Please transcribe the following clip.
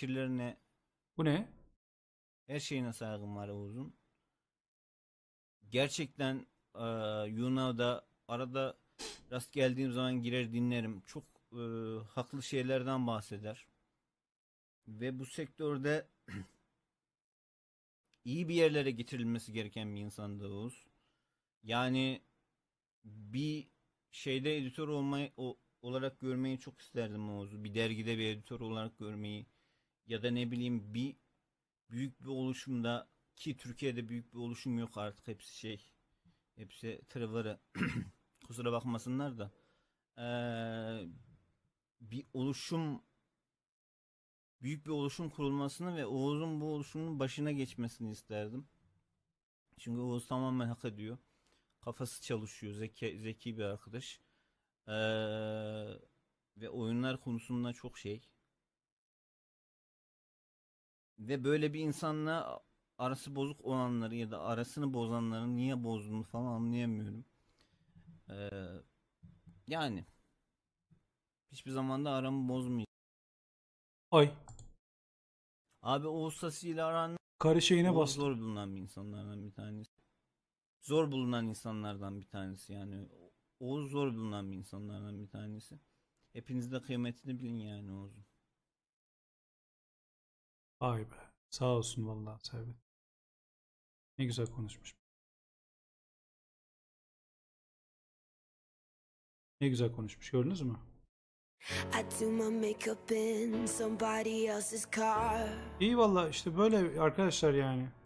fikirlerine, Bu ne? her şeyine saygım var Oğuz'un. Gerçekten e, Yuna'da arada rast geldiğim zaman girer dinlerim. Çok e, haklı şeylerden bahseder. Ve bu sektörde iyi bir yerlere getirilmesi gereken bir insandı Oğuz. Yani bir şeyde editör olmayı o, olarak görmeyi çok isterdim Oğuz'u. Bir dergide bir editör olarak görmeyi ya da ne bileyim bir büyük bir oluşumda ki Türkiye'de büyük bir oluşum yok artık hepsi şey hepsi Trevor'ı kusura bakmasınlar da ee, bir oluşum büyük bir oluşum kurulmasını ve Oğuz'un bu oluşumun başına geçmesini isterdim. Çünkü Oğuz tamamen hak ediyor. Kafası çalışıyor. Zeki, zeki bir arkadaş. Ee, ve oyunlar konusunda çok şey ve böyle bir insanla arası bozuk olanları ya da arasını bozanların niye bozduğunu falan anlayamıyorum. Ee, yani hiçbir zaman da aramı bozmayacağım. Ay. Abi Oğuz ile aran Karı şeyine bas. Zor bulunan bir insanlardan bir tanesi. Zor bulunan insanlardan bir tanesi yani. Oğuz zor bulunan bir insanlardan bir tanesi. Hepiniz de kıymetini bilin yani Oğuz'un. Vay be. Sağ olsun vallahi Servet. Ne güzel konuşmuş. Ne güzel konuşmuş gördünüz mü? İyi valla işte böyle arkadaşlar yani.